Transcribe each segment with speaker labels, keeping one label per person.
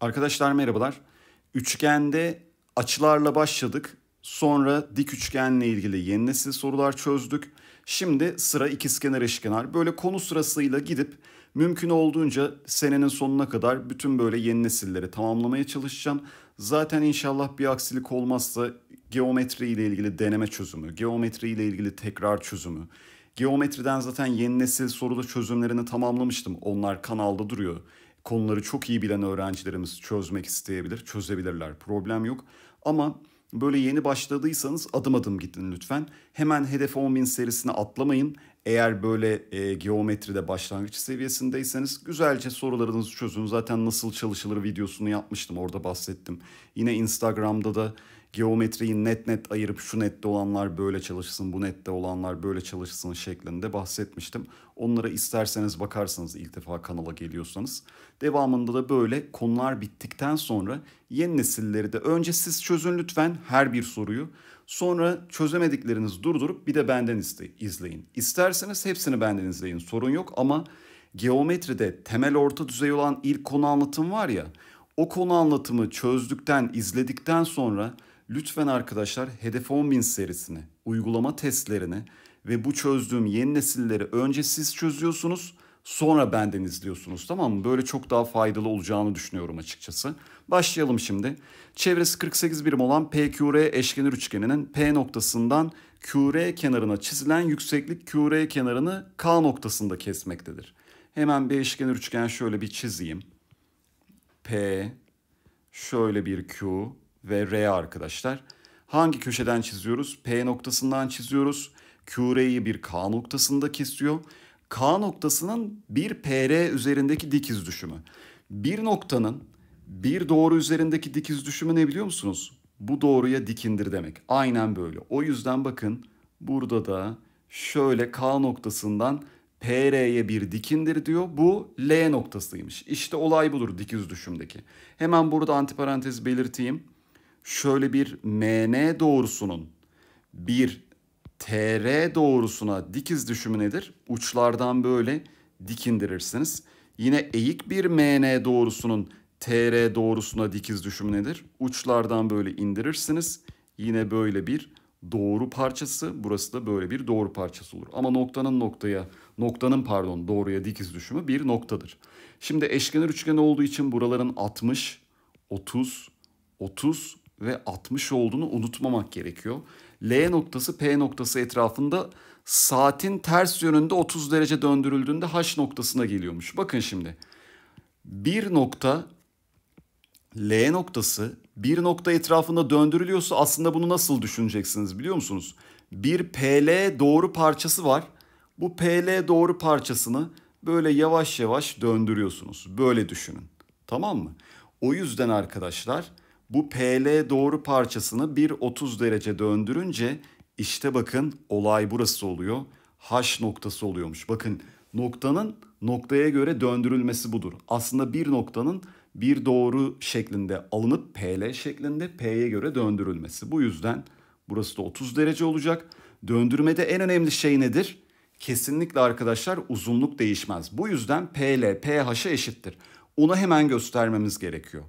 Speaker 1: Arkadaşlar merhabalar. Üçgende açılarla başladık. Sonra dik üçgenle ilgili yeni nesil sorular çözdük. Şimdi sıra ikizkenar eşkenar. Böyle konu sırasıyla gidip mümkün olduğunca senenin sonuna kadar bütün böyle yeni nesilleri tamamlamaya çalışacağım. Zaten inşallah bir aksilik olmazsa geometri ile ilgili deneme çözümü, geometri ile ilgili tekrar çözümü, geometriden zaten yeni nesil soruda çözümlerini tamamlamıştım. Onlar kanalda duruyor konuları çok iyi bilen öğrencilerimiz çözmek isteyebilir, çözebilirler. Problem yok. Ama böyle yeni başladıysanız adım adım gidin lütfen. Hemen hedef 10.000 serisine atlamayın. Eğer böyle e, geometride başlangıç seviyesindeyseniz güzelce sorularınızı çözün. Zaten nasıl çalışılır videosunu yapmıştım orada bahsettim. Yine Instagram'da da geometriyi net net ayırıp şu nette olanlar böyle çalışsın, bu nette olanlar böyle çalışsın şeklinde bahsetmiştim. Onlara isterseniz bakarsınız ilk defa kanala geliyorsanız. Devamında da böyle konular bittikten sonra yeni nesilleri de önce siz çözün lütfen her bir soruyu. Sonra çözemedikleriniz durdurup bir de benden iste, izleyin. İsterseniz hepsini benden izleyin sorun yok ama geometride temel orta düzey olan ilk konu anlatım var ya o konu anlatımı çözdükten, izledikten sonra Lütfen arkadaşlar Hedef 10.000 serisini, uygulama testlerini ve bu çözdüğüm yeni nesilleri önce siz çözüyorsunuz sonra benden izliyorsunuz tamam mı? Böyle çok daha faydalı olacağını düşünüyorum açıkçası. Başlayalım şimdi. Çevresi 48 birim olan PQR eşkenar üçgeninin P noktasından QR kenarına çizilen yükseklik QR kenarını K noktasında kesmektedir. Hemen bir eşkenar üçgen şöyle bir çizeyim. P, şöyle bir Q, ve R arkadaşlar. Hangi köşeden çiziyoruz? P noktasından çiziyoruz. QR'yi bir K noktasında kesiyor. K noktasının bir PR üzerindeki dikiz düşümü. Bir noktanın bir doğru üzerindeki dikiz düşümü ne biliyor musunuz? Bu doğruya dikindir demek. Aynen böyle. O yüzden bakın burada da şöyle K noktasından PR'ye bir dikindir diyor. Bu L noktasıymış. İşte olay budur dikiz düşümdeki. Hemen burada antiparantez belirteyim şöyle bir MN doğrusunun bir TR doğrusuna dikiz düşümü nedir? Uçlardan böyle dikindirirsiniz. Yine eğik bir MN doğrusunun TR doğrusuna dikiz düşümü nedir? Uçlardan böyle indirirsiniz. Yine böyle bir doğru parçası. Burası da böyle bir doğru parçası olur. Ama noktanın noktaya, noktanın pardon doğruya dikiz düşümü bir noktadır. Şimdi eşkenar üçgen olduğu için buraların 60, 30, 30 ve 60 olduğunu unutmamak gerekiyor. L noktası P noktası etrafında saatin ters yönünde 30 derece döndürüldüğünde H noktasına geliyormuş. Bakın şimdi. Bir nokta L noktası bir nokta etrafında döndürülüyorsa aslında bunu nasıl düşüneceksiniz biliyor musunuz? Bir PL doğru parçası var. Bu PL doğru parçasını böyle yavaş yavaş döndürüyorsunuz. Böyle düşünün. Tamam mı? O yüzden arkadaşlar bu PL doğru parçasını bir 30 derece döndürünce işte bakın olay burası oluyor. H noktası oluyormuş. Bakın noktanın noktaya göre döndürülmesi budur. Aslında bir noktanın bir doğru şeklinde alınıp PL şeklinde P'ye göre döndürülmesi. Bu yüzden burası da 30 derece olacak. Döndürmede en önemli şey nedir? Kesinlikle arkadaşlar uzunluk değişmez. Bu yüzden PL PH'a eşittir. Onu hemen göstermemiz gerekiyor.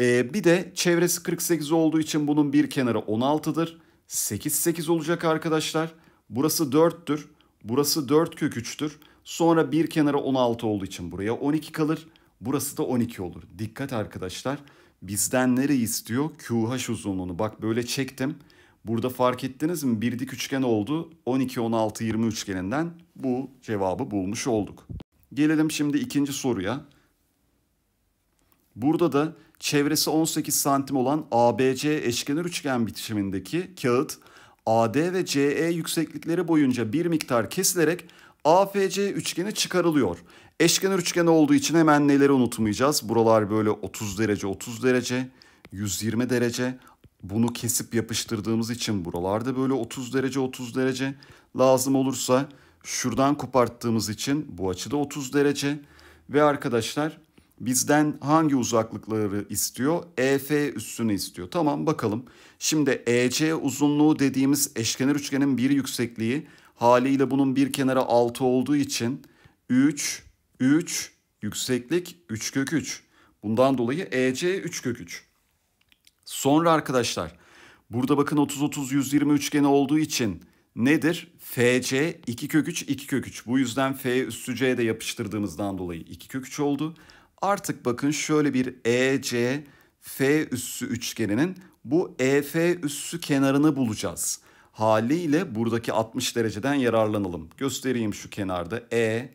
Speaker 1: Ee, bir de çevresi 48 olduğu için bunun bir kenarı 16'dır. 8 8 olacak arkadaşlar. Burası 4'tür. Burası 4 kök 3'tür. Sonra bir kenarı 16 olduğu için buraya 12 kalır. Burası da 12 olur. Dikkat arkadaşlar. Bizden nereyi istiyor? QH uzunluğunu. Bak böyle çektim. Burada fark ettiniz mi? Bir dik üçgen oldu. 12, 16, 20 üçgeninden bu cevabı bulmuş olduk. Gelelim şimdi ikinci soruya. Burada da çevresi 18 santim olan ABC eşkenar üçgen bitişimindeki kağıt AD ve CE yükseklikleri boyunca bir miktar kesilerek AFC üçgeni çıkarılıyor. Eşkenar üçgen olduğu için hemen neleri unutmayacağız. Buralar böyle 30 derece 30 derece 120 derece bunu kesip yapıştırdığımız için buralarda böyle 30 derece 30 derece lazım olursa şuradan koparttığımız için bu açıda 30 derece ve arkadaşlar bizden hangi uzaklıkları istiyor? EF üssünü istiyor. Tamam bakalım. Şimdi EC uzunluğu dediğimiz eşkenar üçgenin bir yüksekliği haliyle bunun bir kenara 6 olduğu için 3 3 yükseklik 3 kök 3. Bundan dolayı EC 3 kök 3. Sonra arkadaşlar burada bakın 30 30 120 üçgeni olduğu için nedir? FC 2 kök 3 2 kök 3. Bu yüzden F üstü C'ye de yapıştırdığımızdan dolayı 2 kök 3 oldu. Artık bakın şöyle bir EC F üssü üçgeninin bu EF üssü kenarını bulacağız. Haliyle buradaki 60 dereceden yararlanalım. Göstereyim şu kenarda E,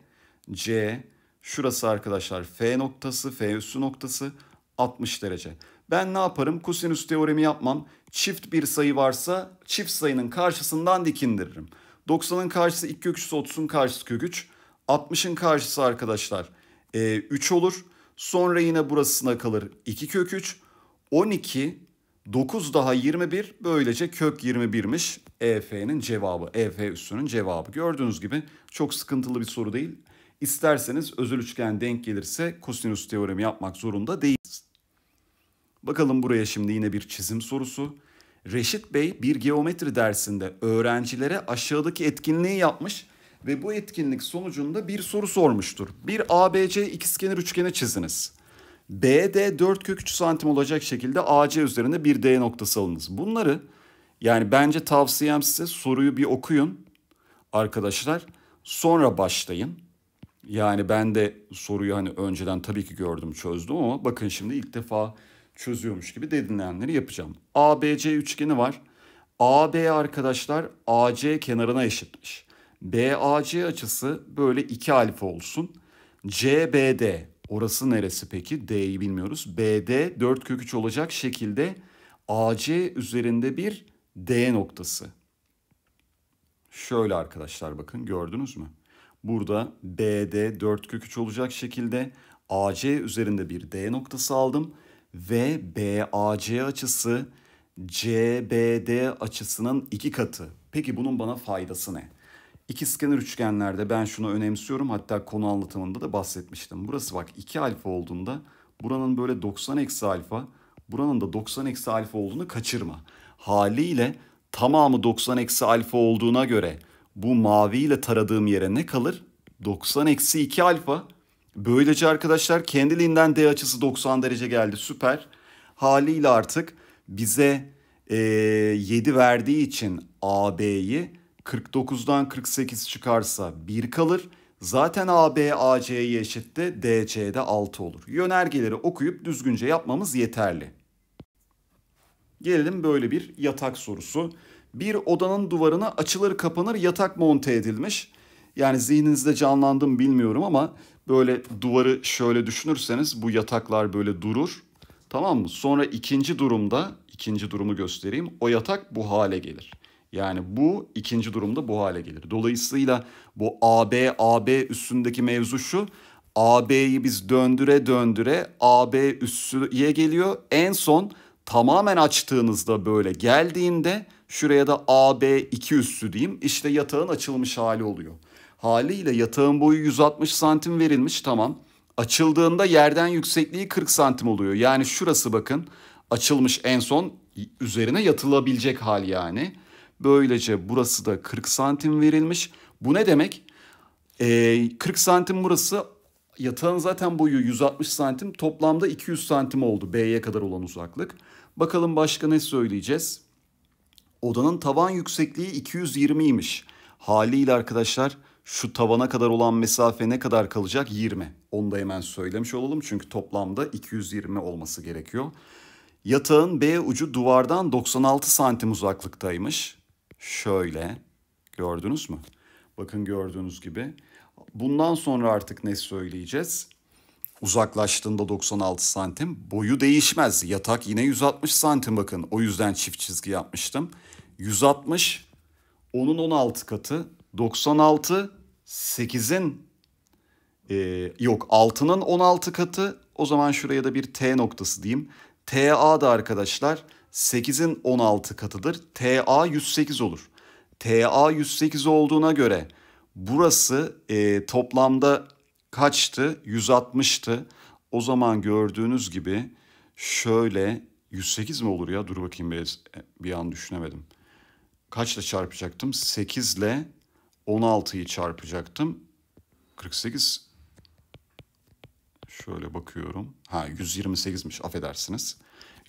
Speaker 1: C, şurası arkadaşlar F noktası, F üssü noktası 60 derece. Ben ne yaparım? Kosinüs teoremi yapmam. Çift bir sayı varsa çift sayının karşısından dikindiririm. 90'ın karşısı 2 kök 30'un karşısı kök 3. 60'ın karşısı arkadaşlar 3 e, olur. Sonra yine burasına kalır 2 kök 3. 12, 9 daha 21 böylece kök 21'miş EF'nin cevabı. EF üssünün cevabı. Gördüğünüz gibi çok sıkıntılı bir soru değil. İsterseniz özel üçgen denk gelirse kosinüs teoremi yapmak zorunda değiliz. Bakalım buraya şimdi yine bir çizim sorusu. Reşit Bey bir geometri dersinde öğrencilere aşağıdaki etkinliği yapmış ve bu etkinlik sonucunda bir soru sormuştur. Bir ABC ikizkenar üçgeni çiziniz. BD 4 kök 3 santim olacak şekilde AC üzerinde bir D noktası alınız. Bunları yani bence tavsiyem size soruyu bir okuyun arkadaşlar. Sonra başlayın. Yani ben de soruyu hani önceden tabii ki gördüm çözdüm ama bakın şimdi ilk defa çözüyormuş gibi dedinlenleri yapacağım. ABC üçgeni var. AB arkadaşlar AC kenarına eşitmiş. BAC açısı böyle iki alfa olsun. CBD orası neresi peki? D'yi bilmiyoruz. BD 4 köküç olacak şekilde AC üzerinde bir D noktası. Şöyle arkadaşlar bakın gördünüz mü? Burada BD 4 köküç olacak şekilde AC üzerinde bir D noktası aldım ve BAC açısı CBD açısının iki katı. Peki bunun bana faydası ne? İki skener üçgenlerde ben şunu önemsiyorum. Hatta konu anlatımında da bahsetmiştim. Burası bak 2 alfa olduğunda buranın böyle 90 eksi alfa, buranın da 90 eksi alfa olduğunu kaçırma. Haliyle tamamı 90 eksi alfa olduğuna göre bu maviyle taradığım yere ne kalır? 90 eksi 2 alfa. Böylece arkadaşlar kendiliğinden D açısı 90 derece geldi. Süper. Haliyle artık bize e, 7 verdiği için AB'yi 49'dan 48 çıkarsa 1 kalır. Zaten AB AC'ye eşitti, DC'de 6 olur. Yönergeleri okuyup düzgünce yapmamız yeterli. Gelelim böyle bir yatak sorusu. Bir odanın duvarına açılır kapanır yatak monte edilmiş. Yani zihninizde canlandı bilmiyorum ama böyle duvarı şöyle düşünürseniz bu yataklar böyle durur. Tamam mı? Sonra ikinci durumda, ikinci durumu göstereyim. O yatak bu hale gelir. Yani bu ikinci durumda bu hale gelir. Dolayısıyla bu AB, AB üstündeki mevzu şu. AB'yi biz döndüre döndüre AB üssüye geliyor. En son tamamen açtığınızda böyle geldiğinde şuraya da AB2 üssü diyeyim. İşte yatağın açılmış hali oluyor. Haliyle yatağın boyu 160 santim verilmiş tamam. Açıldığında yerden yüksekliği 40 santim oluyor. Yani şurası bakın açılmış en son üzerine yatılabilecek hal yani. Böylece burası da 40 santim verilmiş. Bu ne demek? Ee, 40 santim burası yatağın zaten boyu 160 santim toplamda 200 santim oldu B'ye kadar olan uzaklık. Bakalım başka ne söyleyeceğiz? Odanın tavan yüksekliği 220'ymiş. Haliyle arkadaşlar şu tavana kadar olan mesafe ne kadar kalacak? 20. Onu da hemen söylemiş olalım çünkü toplamda 220 olması gerekiyor. Yatağın B ucu duvardan 96 santim uzaklıktaymış. Şöyle gördünüz mü? Bakın gördüğünüz gibi. Bundan sonra artık ne söyleyeceğiz? Uzaklaştığında 96 santim boyu değişmez. Yatak yine 160 santim bakın. O yüzden çift çizgi yapmıştım. 160 onun 16 katı 96 8'in e, yok 6'nın 16 katı o zaman şuraya da bir T noktası diyeyim. TA da arkadaşlar 8'in 16 katıdır. TA 108 olur. TA 108 olduğuna göre burası e, toplamda kaçtı? 160'tı. O zaman gördüğünüz gibi şöyle 108 mi olur ya? Dur bakayım biraz e, bir an düşünemedim. Kaçla çarpacaktım? 8 ile 16'yı çarpacaktım. 48 Şöyle bakıyorum. Ha 128'miş affedersiniz.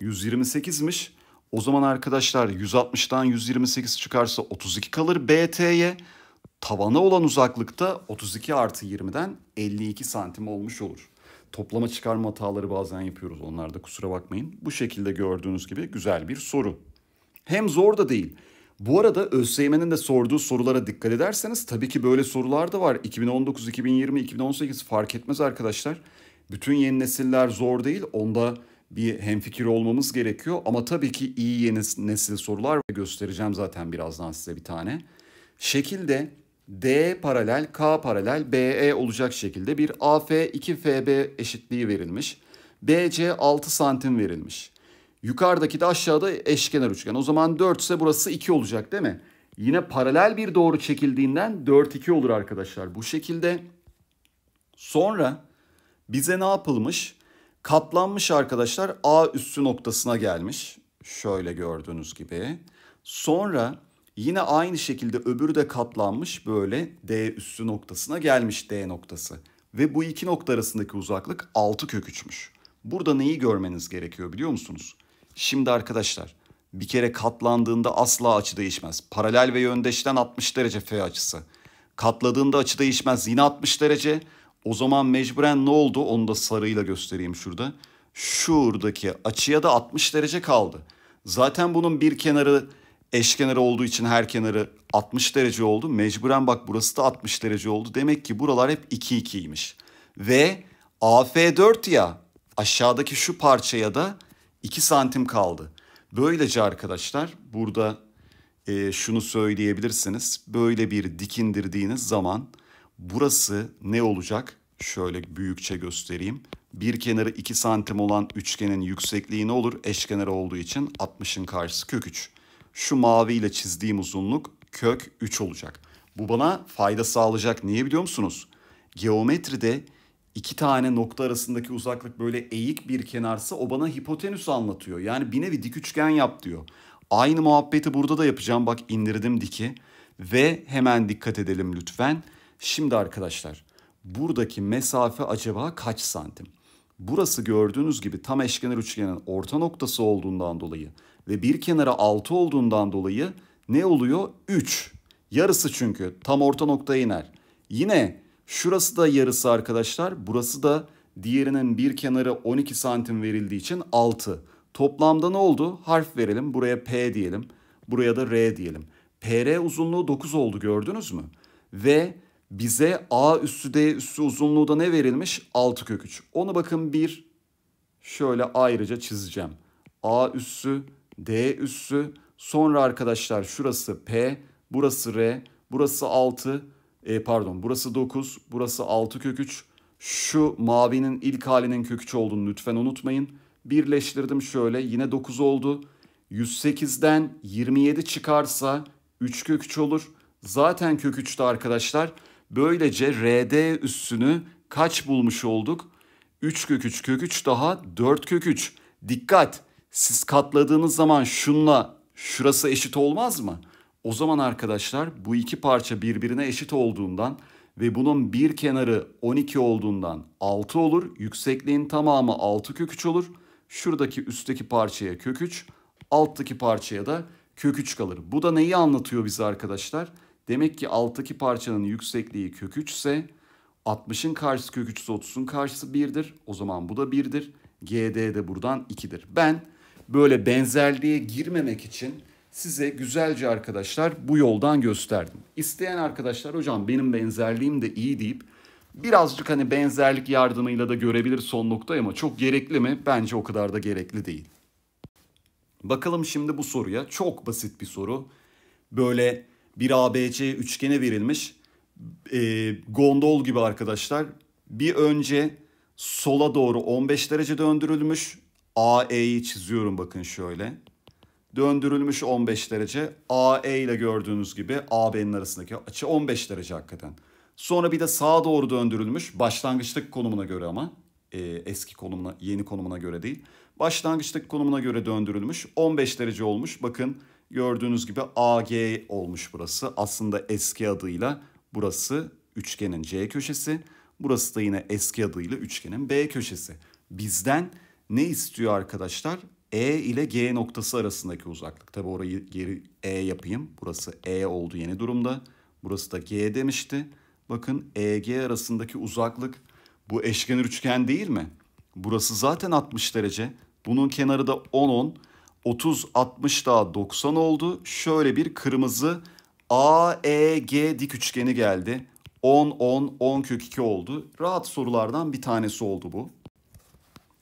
Speaker 1: 128'miş. O zaman arkadaşlar 160'tan 128 çıkarsa 32 kalır BT'ye. Tavana olan uzaklıkta 32 artı 20'den 52 santim olmuş olur. Toplama çıkarma hataları bazen yapıyoruz onlarda kusura bakmayın. Bu şekilde gördüğünüz gibi güzel bir soru. Hem zor da değil. Bu arada ÖSYM'nin de sorduğu sorulara dikkat ederseniz tabii ki böyle sorular da var. 2019, 2020, 2018 fark etmez arkadaşlar. Bütün yeni nesiller zor değil. Onda bir hemfikir olmamız gerekiyor. Ama tabii ki iyi yeni nesil sorular göstereceğim zaten birazdan size bir tane. Şekilde D paralel, K paralel, BE olacak şekilde bir AF 2FB eşitliği verilmiş. BC 6 santim verilmiş. Yukarıdaki de aşağıda eşkenar üçgen. O zaman 4 ise burası 2 olacak değil mi? Yine paralel bir doğru çekildiğinden 4 2 olur arkadaşlar bu şekilde. Sonra bize ne yapılmış? Katlanmış arkadaşlar A üssü noktasına gelmiş. Şöyle gördüğünüz gibi. Sonra yine aynı şekilde öbürü de katlanmış böyle D üssü noktasına gelmiş D noktası. Ve bu iki nokta arasındaki uzaklık 6 kök 3'müş. Burada neyi görmeniz gerekiyor biliyor musunuz? Şimdi arkadaşlar bir kere katlandığında asla açı değişmez. Paralel ve yöndeşten 60 derece F açısı. Katladığında açı değişmez yine 60 derece. O zaman mecburen ne oldu onu da sarıyla göstereyim şurada. Şuradaki açıya da 60 derece kaldı. Zaten bunun bir kenarı eşkenarı olduğu için her kenarı 60 derece oldu. Mecburen bak burası da 60 derece oldu. Demek ki buralar hep 2 2'ymiş. Ve AF4 ya aşağıdaki şu parçaya da 2 santim kaldı. Böylece arkadaşlar burada e, şunu söyleyebilirsiniz. Böyle bir dikindirdiğiniz zaman Burası ne olacak? Şöyle büyükçe göstereyim. Bir kenarı 2 santim olan üçgenin yüksekliği ne olur? Eşkenar olduğu için 60'ın karşısı kök 3. Şu mavi ile çizdiğim uzunluk kök 3 olacak. Bu bana fayda sağlayacak. Niye biliyor musunuz? Geometride iki tane nokta arasındaki uzaklık böyle eğik bir kenarsa o bana hipotenüs anlatıyor. Yani bir nevi dik üçgen yap diyor. Aynı muhabbeti burada da yapacağım. Bak indirdim diki. Ve hemen dikkat edelim lütfen. Şimdi arkadaşlar buradaki mesafe acaba kaç santim? Burası gördüğünüz gibi tam eşkenar üçgenin orta noktası olduğundan dolayı ve bir kenara 6 olduğundan dolayı ne oluyor? 3. Yarısı çünkü tam orta noktaya iner. Yine şurası da yarısı arkadaşlar. Burası da diğerinin bir kenarı 12 santim verildiği için 6. Toplamda ne oldu? Harf verelim. Buraya P diyelim. Buraya da R diyelim. PR uzunluğu 9 oldu gördünüz mü? Ve bize A üssü D üssü uzunluğu da ne verilmiş? 6 kök 3. Onu bakın bir şöyle ayrıca çizeceğim. A üssü D üssü sonra arkadaşlar şurası P burası R burası 6 e, pardon burası 9 burası 6 kök 3. Şu mavinin ilk halinin kök 3 olduğunu lütfen unutmayın. Birleştirdim şöyle yine 9 oldu. 108'den 27 çıkarsa 3 kök 3 olur. Zaten kök 3'te arkadaşlar Böylece RD üssünü kaç bulmuş olduk? 3 kök 3 kök 3 daha 4 kök 3. Dikkat! Siz katladığınız zaman şunla şurası eşit olmaz mı? O zaman arkadaşlar bu iki parça birbirine eşit olduğundan ve bunun bir kenarı 12 olduğundan 6 olur. Yüksekliğin tamamı 6 kök 3 olur. Şuradaki üstteki parçaya kök 3, alttaki parçaya da kök 3 kalır. Bu da neyi anlatıyor bize arkadaşlar? Arkadaşlar Demek ki alttaki parçanın yüksekliği kök 3 ise 60'ın karşısı kök 3 ise 30'un karşısı 1'dir. O zaman bu da 1'dir. GD de buradan 2'dir. Ben böyle benzerliğe girmemek için size güzelce arkadaşlar bu yoldan gösterdim. İsteyen arkadaşlar hocam benim benzerliğim de iyi deyip birazcık hani benzerlik yardımıyla da görebilir son noktayı ama çok gerekli mi? Bence o kadar da gerekli değil. Bakalım şimdi bu soruya. Çok basit bir soru. Böyle bir ABC üçgene verilmiş. E, gondol gibi arkadaşlar. Bir önce sola doğru 15 derece döndürülmüş. AE'yi çiziyorum bakın şöyle. Döndürülmüş 15 derece. AE ile gördüğünüz gibi AB'nin arasındaki açı 15 derece hakikaten. Sonra bir de sağa doğru döndürülmüş. Başlangıçtaki konumuna göre ama. E, eski konumuna, yeni konumuna göre değil. Başlangıçtaki konumuna göre döndürülmüş. 15 derece olmuş. Bakın Gördüğünüz gibi AG olmuş burası. Aslında eski adıyla burası üçgenin C köşesi. Burası da yine eski adıyla üçgenin B köşesi. Bizden ne istiyor arkadaşlar? E ile G noktası arasındaki uzaklık. Tabi orayı geri E yapayım. Burası E oldu yeni durumda. Burası da G demişti. Bakın EG arasındaki uzaklık bu eşkenar üçgen değil mi? Burası zaten 60 derece. Bunun kenarı da 10 10. 30, 60 daha 90 oldu. Şöyle bir kırmızı AEG dik üçgeni geldi. 10, 10, 10 kök 2 oldu. Rahat sorulardan bir tanesi oldu bu.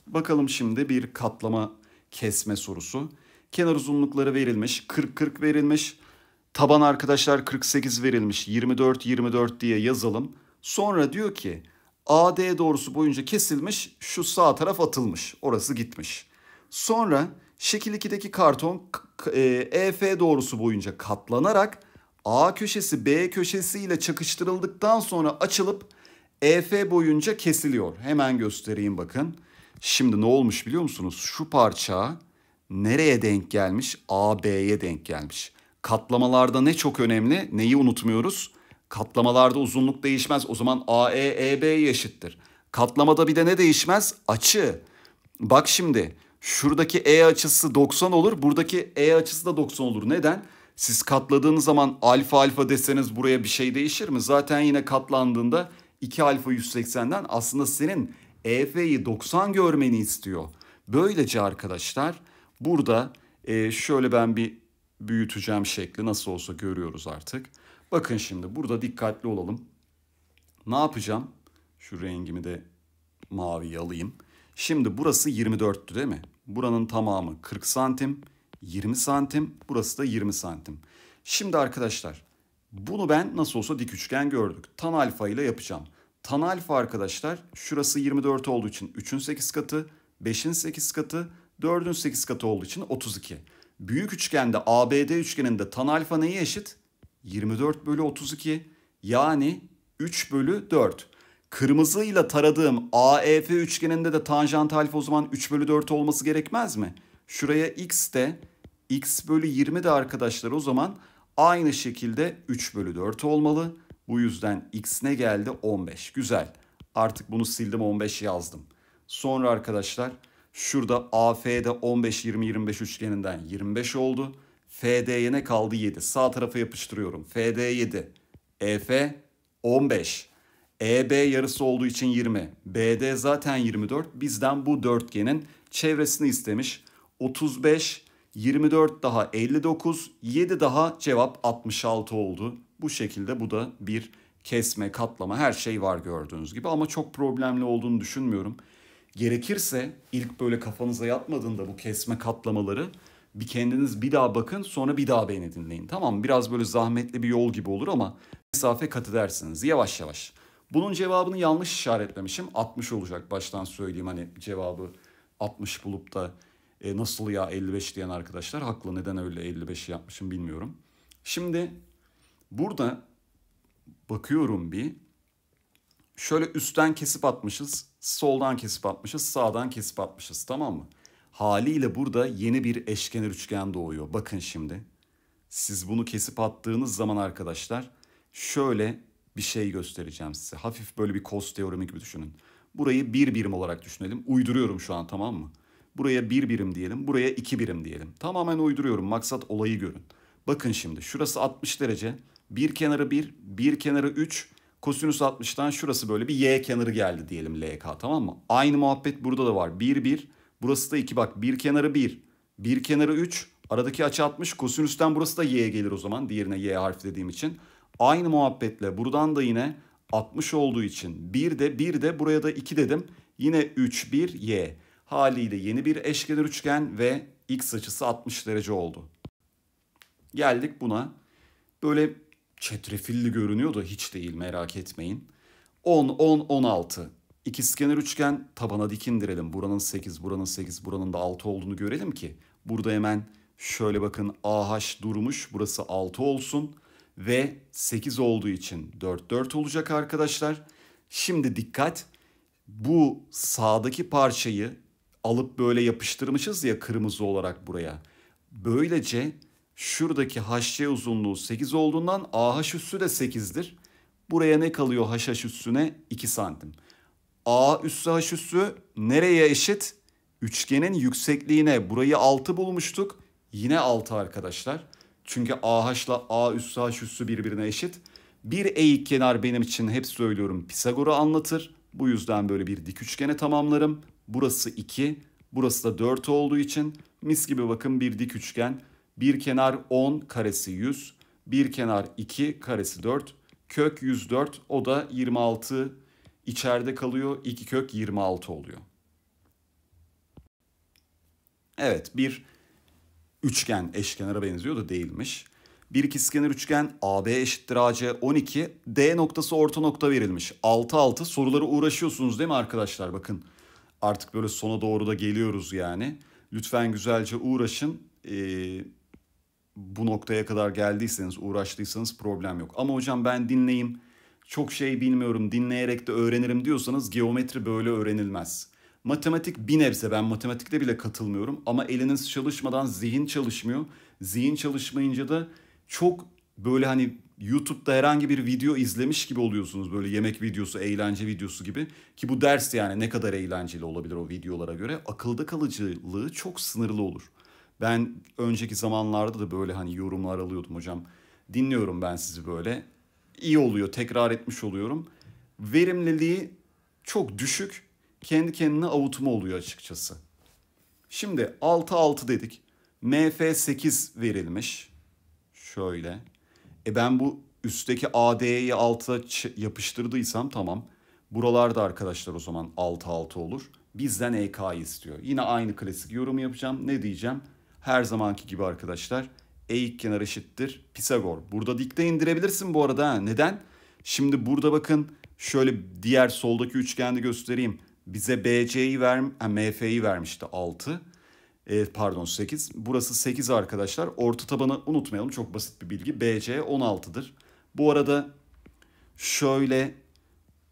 Speaker 1: Bakalım şimdi bir katlama kesme sorusu. Kenar uzunlukları verilmiş. 40, 40 verilmiş. Taban arkadaşlar 48 verilmiş. 24, 24 diye yazalım. Sonra diyor ki AD doğrusu boyunca kesilmiş. Şu sağ taraf atılmış. Orası gitmiş. Sonra Şekil 2'deki karton EF e doğrusu boyunca katlanarak A köşesi B köşesi ile çakıştırıldıktan sonra açılıp EF boyunca kesiliyor. Hemen göstereyim bakın. Şimdi ne olmuş biliyor musunuz? Şu parça nereye denk gelmiş? AB'ye denk gelmiş. Katlamalarda ne çok önemli? Neyi unutmuyoruz? Katlamalarda uzunluk değişmez. O zaman AE EB'ye eşittir. Katlamada bir de ne değişmez? Açı. Bak şimdi Şuradaki E açısı 90 olur. Buradaki E açısı da 90 olur. Neden? Siz katladığınız zaman alfa alfa deseniz buraya bir şey değişir mi? Zaten yine katlandığında 2 alfa 180'den aslında senin EF'yi 90 görmeni istiyor. Böylece arkadaşlar burada e, şöyle ben bir büyüteceğim şekli nasıl olsa görüyoruz artık. Bakın şimdi burada dikkatli olalım. Ne yapacağım? Şu rengimi de maviye alayım. Şimdi burası 24'tü değil mi? Buranın tamamı 40 santim, 20 santim, burası da 20 santim. Şimdi arkadaşlar bunu ben nasıl olsa dik üçgen gördük. Tan alfa ile yapacağım. Tan alfa arkadaşlar şurası 24 olduğu için 3'ün 8 katı, 5'in 8 katı, 4'ün 8 katı olduğu için 32. Büyük üçgende ABD üçgeninde tan alfa neye eşit? 24 bölü 32 yani 3 bölü 4 kırmızıyla taradığım AEF üçgeninde de tanjant alfa o zaman 3 bölü 4 olması gerekmez mi? Şuraya x de x bölü 20 de arkadaşlar o zaman aynı şekilde 3 bölü 4 olmalı. Bu yüzden x ne geldi? 15. Güzel. Artık bunu sildim 15 yazdım. Sonra arkadaşlar şurada AF'de 15 20 25 üçgeninden 25 oldu. FD'ye ne kaldı? 7. Sağ tarafa yapıştırıyorum. FD 7. EF 15. EB yarısı olduğu için 20. BD zaten 24. Bizden bu dörtgenin çevresini istemiş. 35, 24 daha 59, 7 daha cevap 66 oldu. Bu şekilde bu da bir kesme, katlama her şey var gördüğünüz gibi ama çok problemli olduğunu düşünmüyorum. Gerekirse ilk böyle kafanıza yatmadığında bu kesme katlamaları bir kendiniz bir daha bakın sonra bir daha beni dinleyin. Tamam biraz böyle zahmetli bir yol gibi olur ama mesafe kat edersiniz yavaş yavaş. Bunun cevabını yanlış işaretlemişim. 60 olacak baştan söyleyeyim hani cevabı 60 bulup da e, nasıl ya 55 diyen arkadaşlar haklı. Neden öyle 55 yapmışım bilmiyorum. Şimdi burada bakıyorum bir. Şöyle üstten kesip atmışız, soldan kesip atmışız, sağdan kesip atmışız tamam mı? Haliyle burada yeni bir eşkenar üçgen doğuyor. Bakın şimdi. Siz bunu kesip attığınız zaman arkadaşlar şöyle bir şey göstereceğim size. Hafif böyle bir kos teoremi gibi düşünün. Burayı bir birim olarak düşünelim. Uyduruyorum şu an tamam mı? Buraya bir birim diyelim, buraya iki birim diyelim. Tamamen uyduruyorum. Maksat olayı görün. Bakın şimdi şurası 60 derece. Bir kenarı 1, bir kenarı 3. Kosinüs 60'tan şurası böyle bir y kenarı geldi diyelim LK tamam mı? Aynı muhabbet burada da var. 1 1. Burası da 2 bak. Bir kenarı 1, bir kenarı 3. Aradaki açı 60. Kosinüsten burası da y gelir o zaman. Diğerine y harfi dediğim için. Aynı muhabbetle buradan da yine 60 olduğu için 1 de 1 de buraya da 2 dedim. Yine 3 1 y. Haliyle yeni bir eşkenar üçgen ve x açısı 60 derece oldu. Geldik buna. Böyle çetrefilli görünüyor hiç değil merak etmeyin. 10 10 16. İkizkenar üçgen tabana dik indirelim. Buranın 8, buranın 8, buranın da 6 olduğunu görelim ki burada hemen şöyle bakın AH durmuş. Burası 6 olsun ve 8 olduğu için 4-4 olacak arkadaşlar. Şimdi dikkat bu sağdaki parçayı alıp böyle yapıştırmışız ya kırmızı olarak buraya. Böylece şuradaki HC uzunluğu 8 olduğundan AH üssü de 8'dir. Buraya ne kalıyor HH üssüne? 2 santim. A üssü H üssü nereye eşit? Üçgenin yüksekliğine. Burayı 6 bulmuştuk. Yine 6 arkadaşlar. Çünkü AH'la A üssü H üssü birbirine eşit. Bir eğik kenar benim için hep söylüyorum Pisagor'u anlatır. Bu yüzden böyle bir dik üçgene tamamlarım. Burası 2, burası da 4 olduğu için mis gibi bakın bir dik üçgen. Bir kenar 10 karesi 100, bir kenar 2 karesi 4, kök 104 o da 26 içeride kalıyor. 2 kök 26 oluyor. Evet bir üçgen eşkenara benziyor da değilmiş. Bir ikizkenar üçgen AB eşittir AC 12. D noktası orta nokta verilmiş. 6 6 soruları uğraşıyorsunuz değil mi arkadaşlar? Bakın artık böyle sona doğru da geliyoruz yani. Lütfen güzelce uğraşın. Ee, bu noktaya kadar geldiyseniz, uğraştıysanız problem yok. Ama hocam ben dinleyeyim, çok şey bilmiyorum, dinleyerek de öğrenirim diyorsanız geometri böyle öğrenilmez. Matematik bir nebze ben matematikte bile katılmıyorum ama eliniz çalışmadan zihin çalışmıyor. Zihin çalışmayınca da çok böyle hani YouTube'da herhangi bir video izlemiş gibi oluyorsunuz böyle yemek videosu, eğlence videosu gibi ki bu ders yani ne kadar eğlenceli olabilir o videolara göre akılda kalıcılığı çok sınırlı olur. Ben önceki zamanlarda da böyle hani yorumlar alıyordum hocam. Dinliyorum ben sizi böyle. İyi oluyor, tekrar etmiş oluyorum. Verimliliği çok düşük kendi kendine avutma oluyor açıkçası. Şimdi 6-6 dedik. MF8 verilmiş. Şöyle. E ben bu üstteki AD'yi 6'a yapıştırdıysam tamam. Buralarda arkadaşlar o zaman 6-6 olur. Bizden EK istiyor. Yine aynı klasik yorum yapacağım. Ne diyeceğim? Her zamanki gibi arkadaşlar. Eğik kenar eşittir Pisagor. Burada dikte indirebilirsin bu arada. Neden? Şimdi burada bakın şöyle diğer soldaki üçgende göstereyim. Bize BC'yi ver, MF'yi vermişti 6. E, pardon 8. Burası 8 arkadaşlar. Orta tabanı unutmayalım. Çok basit bir bilgi. BC 16'dır. Bu arada şöyle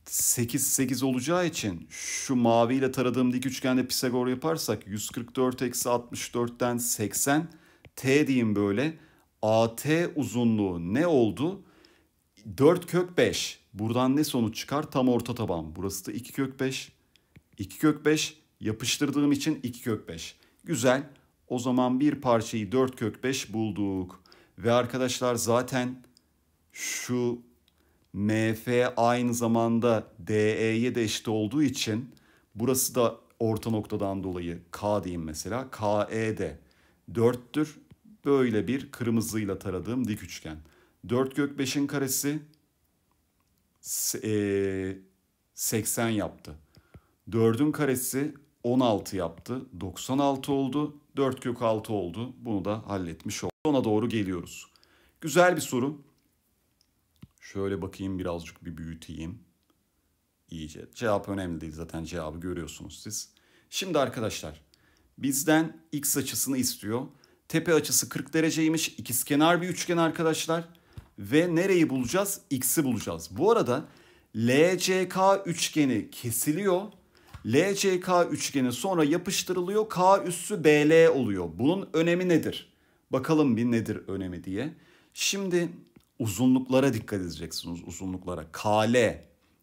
Speaker 1: 8 8 olacağı için şu maviyle taradığım dik üçgende Pisagor yaparsak 144 eksi 64'ten 80 T diyeyim böyle. AT uzunluğu ne oldu? 4 kök 5. Buradan ne sonuç çıkar? Tam orta taban. Burası da 2 kök 5. 2 kök 5 yapıştırdığım için 2 kök 5. Güzel. O zaman bir parçayı 4 kök 5 bulduk. Ve arkadaşlar zaten şu MF aynı zamanda DE'ye de eşit olduğu için burası da orta noktadan dolayı K diyeyim mesela. KE de 4'tür. Böyle bir kırmızıyla taradığım dik üçgen. 4 kök 5'in karesi 80 yaptı. 4'ün karesi 16 yaptı. 96 oldu. 4 kök 6 oldu. Bunu da halletmiş olduk. Ona doğru geliyoruz. Güzel bir soru. Şöyle bakayım birazcık bir büyüteyim. İyice. Cevap önemli değil zaten cevabı görüyorsunuz siz. Şimdi arkadaşlar bizden x açısını istiyor. Tepe açısı 40 dereceymiş. İkizkenar bir üçgen arkadaşlar. Ve nereyi bulacağız? X'i bulacağız. Bu arada LCK üçgeni kesiliyor LCK üçgeni sonra yapıştırılıyor. K üssü BL oluyor. Bunun önemi nedir? Bakalım bir nedir önemi diye. Şimdi uzunluklara dikkat edeceksiniz uzunluklara. KL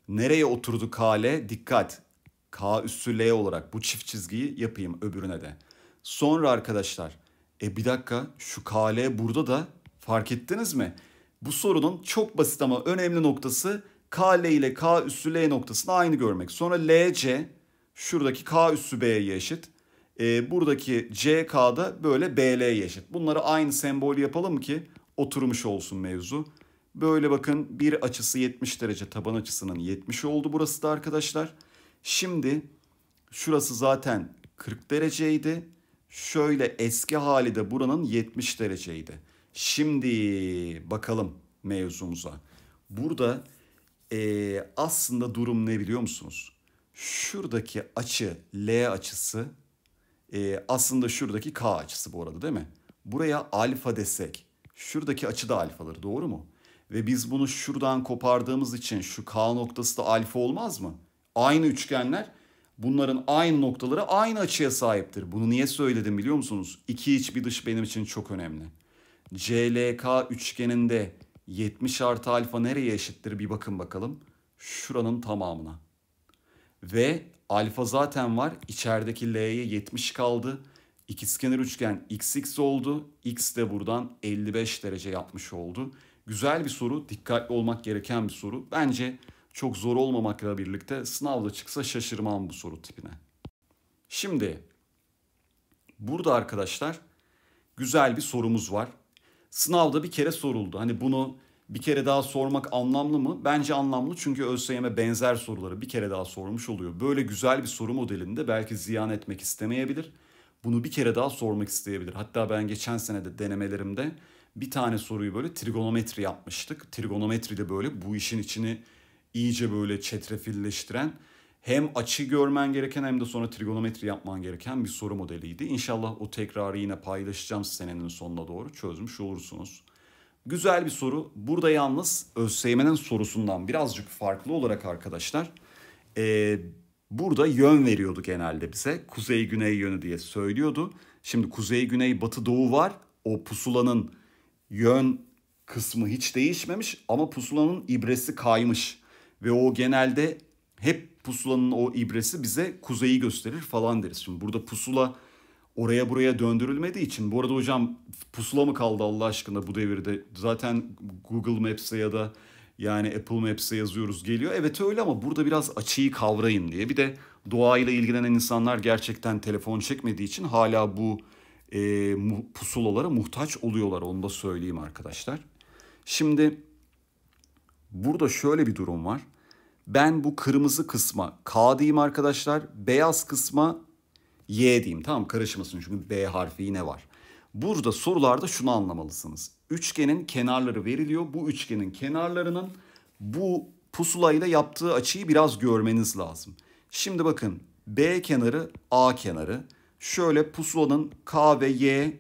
Speaker 1: nereye oturdu KL? Dikkat. K üssü L olarak bu çift çizgiyi yapayım öbürüne de. Sonra arkadaşlar e bir dakika şu KL burada da fark ettiniz mi? Bu sorunun çok basit ama önemli noktası KL ile K üssü L noktasını aynı görmek. Sonra LC Şuradaki K üssü B'ye eşit. E, buradaki da böyle BL'ye eşit. Bunları aynı sembol yapalım ki oturmuş olsun mevzu. Böyle bakın bir açısı 70 derece taban açısının 70 oldu burası da arkadaşlar. Şimdi şurası zaten 40 dereceydi. Şöyle eski hali de buranın 70 dereceydi. Şimdi bakalım mevzumuza. Burada e, aslında durum ne biliyor musunuz? şuradaki açı L açısı e, aslında şuradaki K açısı bu arada değil mi? Buraya alfa desek şuradaki açı da alfadır doğru mu? Ve biz bunu şuradan kopardığımız için şu K noktası da alfa olmaz mı? Aynı üçgenler bunların aynı noktaları aynı açıya sahiptir. Bunu niye söyledim biliyor musunuz? İki iç bir dış benim için çok önemli. CLK üçgeninde 70 artı alfa nereye eşittir bir bakın bakalım. Şuranın tamamına. Ve alfa zaten var. İçerideki L'ye 70 kaldı. İkizkenar üçgen xx oldu. X de buradan 55 derece yapmış oldu. Güzel bir soru. Dikkatli olmak gereken bir soru. Bence çok zor olmamakla birlikte sınavda çıksa şaşırmam bu soru tipine. Şimdi burada arkadaşlar güzel bir sorumuz var. Sınavda bir kere soruldu. Hani bunu bir kere daha sormak anlamlı mı? Bence anlamlı çünkü ÖSYM'e benzer soruları bir kere daha sormuş oluyor. Böyle güzel bir soru modelinde belki ziyan etmek istemeyebilir. Bunu bir kere daha sormak isteyebilir. Hatta ben geçen sene de denemelerimde bir tane soruyu böyle trigonometri yapmıştık. Trigonometri de böyle bu işin içini iyice böyle çetrefilleştiren hem açı görmen gereken hem de sonra trigonometri yapman gereken bir soru modeliydi. İnşallah o tekrarı yine paylaşacağım senenin sonuna doğru çözmüş olursunuz. Güzel bir soru. Burada yalnız ÖSYM'nin sorusundan birazcık farklı olarak arkadaşlar e, burada yön veriyordu genelde bize. Kuzey güney yönü diye söylüyordu. Şimdi kuzey güney batı doğu var. O pusulanın yön kısmı hiç değişmemiş ama pusulanın ibresi kaymış. Ve o genelde hep pusulanın o ibresi bize kuzeyi gösterir falan deriz. Şimdi burada pusula oraya buraya döndürülmediği için. Bu arada hocam pusula mı kaldı Allah aşkına bu devirde? Zaten Google Maps'e ya da yani Apple Maps'e yazıyoruz geliyor. Evet öyle ama burada biraz açıyı kavrayın diye. Bir de doğayla ilgilenen insanlar gerçekten telefon çekmediği için hala bu e, pusulalara muhtaç oluyorlar. Onu da söyleyeyim arkadaşlar. Şimdi burada şöyle bir durum var. Ben bu kırmızı kısma K diyeyim arkadaşlar. Beyaz kısma Y diyeyim tamam karışmasın çünkü B harfi yine var. Burada sorularda şunu anlamalısınız. Üçgenin kenarları veriliyor. Bu üçgenin kenarlarının bu pusulayla yaptığı açıyı biraz görmeniz lazım. Şimdi bakın B kenarı A kenarı. Şöyle pusulanın K ve Y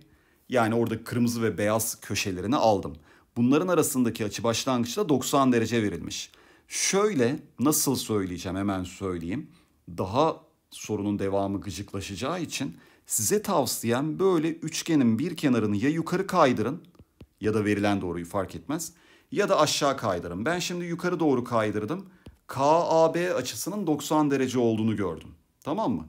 Speaker 1: yani orada kırmızı ve beyaz köşelerini aldım. Bunların arasındaki açı başlangıçta 90 derece verilmiş. Şöyle nasıl söyleyeceğim hemen söyleyeyim. Daha sorunun devamı gıcıklaşacağı için size tavsiyem böyle üçgenin bir kenarını ya yukarı kaydırın ya da verilen doğruyu fark etmez ya da aşağı kaydırın. Ben şimdi yukarı doğru kaydırdım. KAB açısının 90 derece olduğunu gördüm. Tamam mı?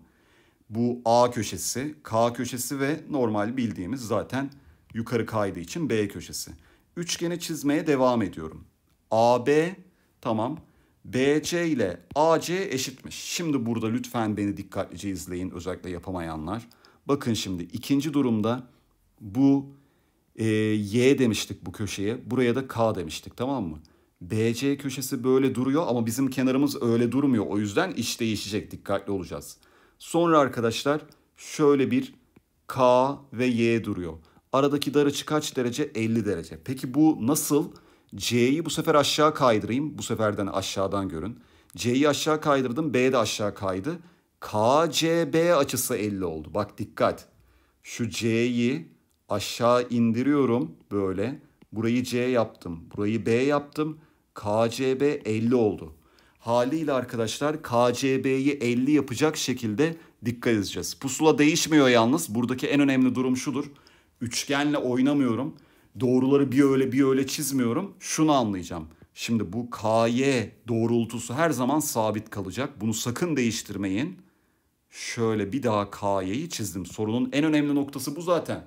Speaker 1: Bu A köşesi, K köşesi ve normal bildiğimiz zaten yukarı kaydı için B köşesi. Üçgeni çizmeye devam ediyorum. AB tamam BC ile AC eşitmiş. Şimdi burada lütfen beni dikkatlice izleyin özellikle yapamayanlar. Bakın şimdi ikinci durumda bu e, Y demiştik bu köşeye. Buraya da K demiştik tamam mı? BC köşesi böyle duruyor ama bizim kenarımız öyle durmuyor. O yüzden iş değişecek dikkatli olacağız. Sonra arkadaşlar şöyle bir K ve Y duruyor. Aradaki darı kaç derece? 50 derece. Peki bu nasıl? Nasıl? C'yi bu sefer aşağı kaydırayım. Bu seferden aşağıdan görün. C'yi aşağı kaydırdım. B de aşağı kaydı. KCB açısı 50 oldu. Bak dikkat. Şu C'yi aşağı indiriyorum böyle. Burayı C yaptım. Burayı B yaptım. KCB 50 oldu. Haliyle arkadaşlar KCB'yi 50 yapacak şekilde dikkat edeceğiz. Pusula değişmiyor yalnız. Buradaki en önemli durum şudur. Üçgenle oynamıyorum doğruları bir öyle bir öyle çizmiyorum. Şunu anlayacağım. Şimdi bu KY doğrultusu her zaman sabit kalacak. Bunu sakın değiştirmeyin. Şöyle bir daha KY'yi çizdim. Sorunun en önemli noktası bu zaten.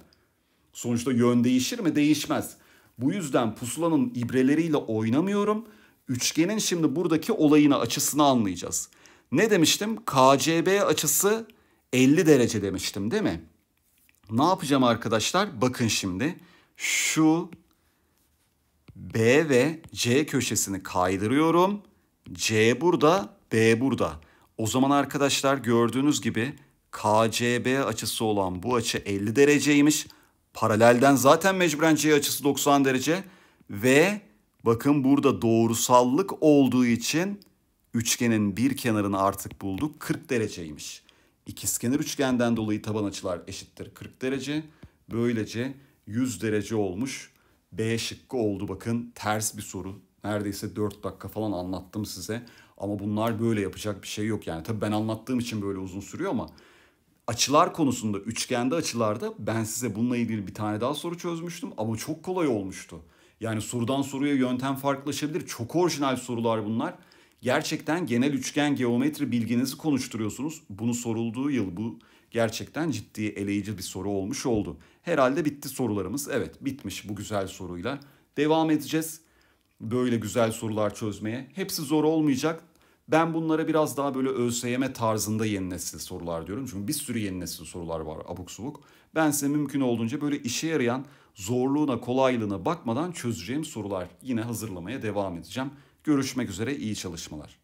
Speaker 1: Sonuçta yön değişir mi? Değişmez. Bu yüzden pusulanın ibreleriyle oynamıyorum. Üçgenin şimdi buradaki olayını açısını anlayacağız. Ne demiştim? KCB açısı 50 derece demiştim değil mi? Ne yapacağım arkadaşlar? Bakın şimdi şu B ve C köşesini kaydırıyorum. C burada, B burada. O zaman arkadaşlar gördüğünüz gibi KCB açısı olan bu açı 50 dereceymiş. Paralelden zaten mecburen C açısı 90 derece. Ve bakın burada doğrusallık olduğu için üçgenin bir kenarını artık bulduk 40 dereceymiş. İkizkenar üçgenden dolayı taban açılar eşittir 40 derece. Böylece 100 derece olmuş. B şıkkı oldu bakın ters bir soru. Neredeyse 4 dakika falan anlattım size. Ama bunlar böyle yapacak bir şey yok yani. Tabii ben anlattığım için böyle uzun sürüyor ama açılar konusunda üçgende açılarda ben size bununla ilgili bir tane daha soru çözmüştüm ama çok kolay olmuştu. Yani sorudan soruya yöntem farklılaşabilir. Çok orijinal sorular bunlar. Gerçekten genel üçgen geometri bilginizi konuşturuyorsunuz. Bunu sorulduğu yıl bu gerçekten ciddi eleyici bir soru olmuş oldu. Herhalde bitti sorularımız. Evet bitmiş bu güzel soruyla. Devam edeceğiz böyle güzel sorular çözmeye. Hepsi zor olmayacak. Ben bunlara biraz daha böyle ÖSYM tarzında yeni nesil sorular diyorum. Çünkü bir sürü yeni nesil sorular var abuk subuk. Ben size mümkün olduğunca böyle işe yarayan zorluğuna kolaylığına bakmadan çözeceğim sorular yine hazırlamaya devam edeceğim. Görüşmek üzere iyi çalışmalar.